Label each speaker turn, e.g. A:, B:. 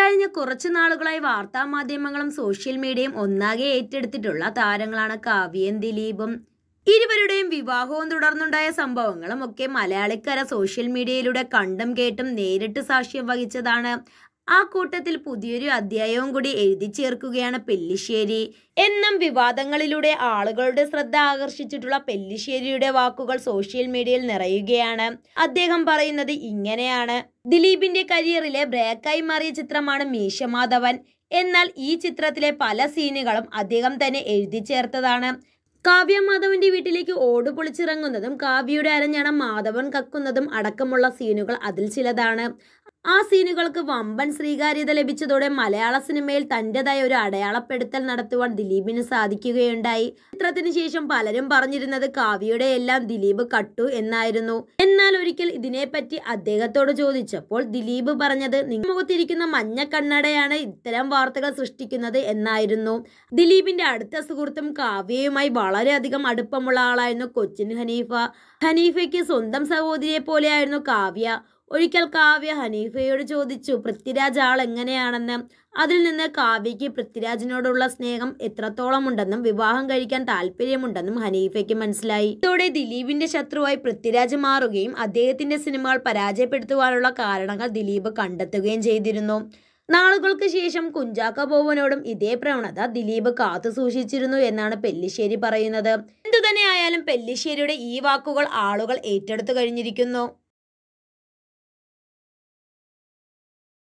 A: കഴിഞ്ഞ കുറച്ച് നാളുകളായി മാധ്യമങ്ങളും സോഷ്യൽ മീഡിയയും ഒന്നാകെ ഏറ്റെടുത്തിട്ടുള്ള താരങ്ങളാണ് കാവ്യയും ദിലീപും ഇരുവരുടെയും വിവാഹവും തുടർന്നുണ്ടായ സംഭവങ്ങളും ഒക്കെ മലയാളിക്കര സോഷ്യൽ മീഡിയയിലൂടെ കണ്ടും കേട്ടും നേരിട്ട് സാക്ഷ്യം വഹിച്ചതാണ് ആ കൂട്ടത്തിൽ പുതിയൊരു അധ്യായവും കൂടി എഴുതി ചേർക്കുകയാണ് പെല്ലിശ്ശേരി എന്നും വിവാദങ്ങളിലൂടെ ആളുകളുടെ ശ്രദ്ധ ആകർഷിച്ചിട്ടുള്ള പെല്ലിശ്ശേരിയുടെ വാക്കുകൾ സോഷ്യൽ മീഡിയയിൽ നിറയുകയാണ് അദ്ദേഹം പറയുന്നത് ഇങ്ങനെയാണ് ദിലീപിന്റെ കരിയറിലെ ബ്രേക്കായി മാറിയ ചിത്രമാണ് മീശമാധവൻ എന്നാൽ ഈ ചിത്രത്തിലെ പല സീനുകളും അദ്ദേഹം തന്നെ എഴുതി ചേർത്തതാണ് കാവ്യ മാധവന്റെ വീട്ടിലേക്ക് ഓട് പൊളിച്ചിറങ്ങുന്നതും കാവ്യയുടെ അരഞ്ഞാണ് മാധവൻ കക്കുന്നതും അടക്കമുള്ള സീനുകൾ അതിൽ ചിലതാണ് ആ സീനുകൾക്ക് വമ്പൻ സ്വീകാര്യത ലഭിച്ചതോടെ മലയാള സിനിമയിൽ തൻ്റെതായ ഒരു അടയാളപ്പെടുത്തൽ നടത്തുവാൻ ദിലീപിന് സാധിക്കുകയുണ്ടായി ചിത്രത്തിന് ശേഷം പലരും പറഞ്ഞിരുന്നത് കാവ്യയുടെ എല്ലാം ദിലീപ് കട്ടു എന്നായിരുന്നു എന്നാൽ ഒരിക്കൽ ഇതിനെപ്പറ്റി അദ്ദേഹത്തോട് ചോദിച്ചപ്പോൾ ദിലീപ് പറഞ്ഞത് മുഖത്തിരിക്കുന്ന മഞ്ഞ കണ്ണടയാണ് ഇത്തരം വാർത്തകൾ സൃഷ്ടിക്കുന്നത് എന്നായിരുന്നു ദിലീപിന്റെ അടുത്ത സുഹൃത്തും കാവ്യയുമായി വളരെയധികം അടുപ്പമുള്ള ആളായിരുന്നു കൊച്ചിൻ ഹനീഫ ഹനീഫയ്ക്ക് സ്വന്തം സഹോദരിയെ പോലെയായിരുന്നു കാവ്യ ഒരിക്കൽ കാവ്യ ഹനീഫയോട് ചോദിച്ചു പൃഥ്വിരാജ് ആൾ എങ്ങനെയാണെന്ന് അതിൽ നിന്ന് കാവ്യയ്ക്ക് പൃഥ്വിരാജിനോടുള്ള സ്നേഹം എത്രത്തോളം ഉണ്ടെന്നും വിവാഹം കഴിക്കാൻ താല്പര്യമുണ്ടെന്നും ഹനീഫയ്ക്ക് മനസ്സിലായി ഇതോടെ ദിലീപിന്റെ ശത്രുവായി പൃഥ്വിരാജ് മാറുകയും അദ്ദേഹത്തിന്റെ സിനിമകൾ പരാജയപ്പെടുത്തുവാനുള്ള കാരണങ്ങൾ ദിലീപ് കണ്ടെത്തുകയും ചെയ്തിരുന്നു നാളുകൾക്ക് ശേഷം കുഞ്ചാക്ക ബോബനോടും ഇതേ പ്രവണത ദിലീപ് കാത്തു സൂക്ഷിച്ചിരുന്നു എന്നാണ് പെല്ലിശ്ശേരി പറയുന്നത് എന്തു തന്നെയായാലും പെല്ലിശ്ശേരിയുടെ ഈ വാക്കുകൾ ആളുകൾ ഏറ്റെടുത്തു കഴിഞ്ഞിരിക്കുന്നു